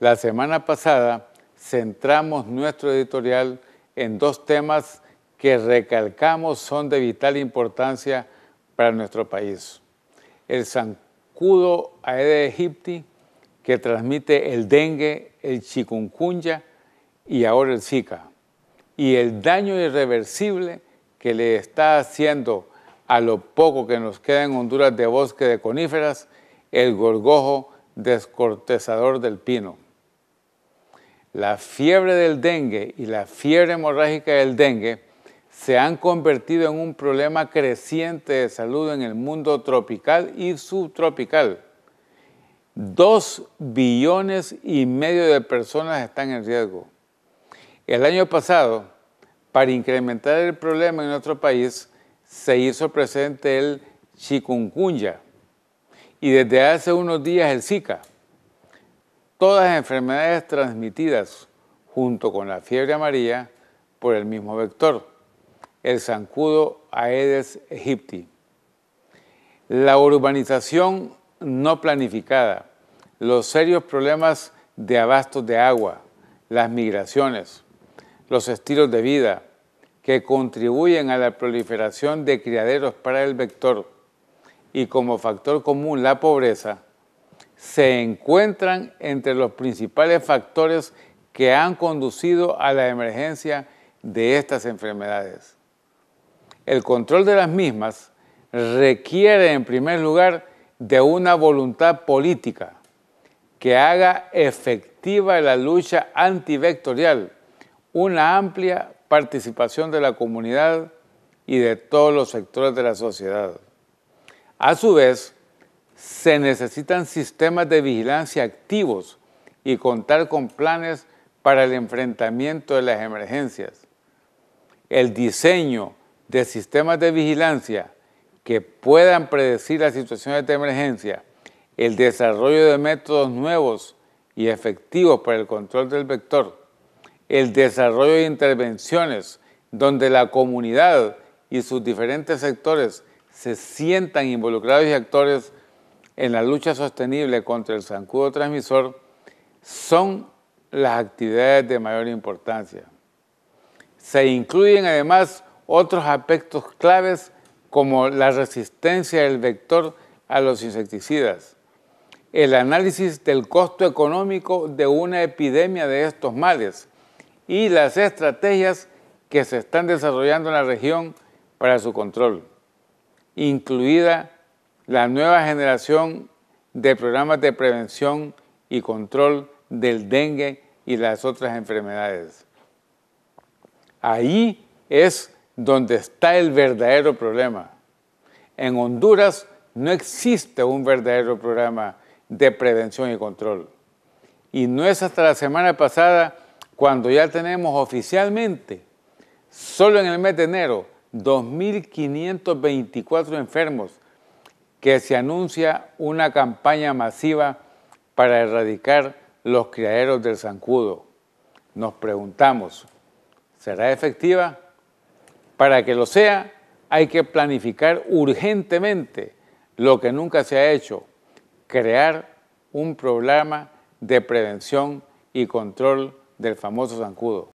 La semana pasada centramos nuestro editorial en dos temas que recalcamos son de vital importancia para nuestro país. El zancudo Aedes aegypti, que transmite el dengue, el chikungunya y ahora el Zika, y el daño irreversible que le está haciendo a lo poco que nos queda en Honduras de bosque de coníferas, el gorgojo descortezador del pino la fiebre del dengue y la fiebre hemorrágica del dengue se han convertido en un problema creciente de salud en el mundo tropical y subtropical. Dos billones y medio de personas están en riesgo. El año pasado, para incrementar el problema en nuestro país, se hizo presente el chikungunya y desde hace unos días el Zika todas enfermedades transmitidas junto con la fiebre amarilla por el mismo vector, el zancudo Aedes aegypti. La urbanización no planificada, los serios problemas de abastos de agua, las migraciones, los estilos de vida que contribuyen a la proliferación de criaderos para el vector y como factor común la pobreza, se encuentran entre los principales factores que han conducido a la emergencia de estas enfermedades. El control de las mismas requiere en primer lugar de una voluntad política que haga efectiva la lucha antivectorial, una amplia participación de la comunidad y de todos los sectores de la sociedad. A su vez, se necesitan sistemas de vigilancia activos y contar con planes para el enfrentamiento de las emergencias. El diseño de sistemas de vigilancia que puedan predecir las situaciones de emergencia, el desarrollo de métodos nuevos y efectivos para el control del vector, el desarrollo de intervenciones donde la comunidad y sus diferentes sectores se sientan involucrados y actores en la lucha sostenible contra el zancudo transmisor son las actividades de mayor importancia. Se incluyen además otros aspectos claves como la resistencia del vector a los insecticidas, el análisis del costo económico de una epidemia de estos males y las estrategias que se están desarrollando en la región para su control, incluida la nueva generación de programas de prevención y control del dengue y las otras enfermedades. Ahí es donde está el verdadero problema. En Honduras no existe un verdadero programa de prevención y control. Y no es hasta la semana pasada cuando ya tenemos oficialmente, solo en el mes de enero, 2.524 enfermos que se anuncia una campaña masiva para erradicar los criaderos del zancudo. Nos preguntamos, ¿será efectiva? Para que lo sea, hay que planificar urgentemente lo que nunca se ha hecho, crear un programa de prevención y control del famoso zancudo.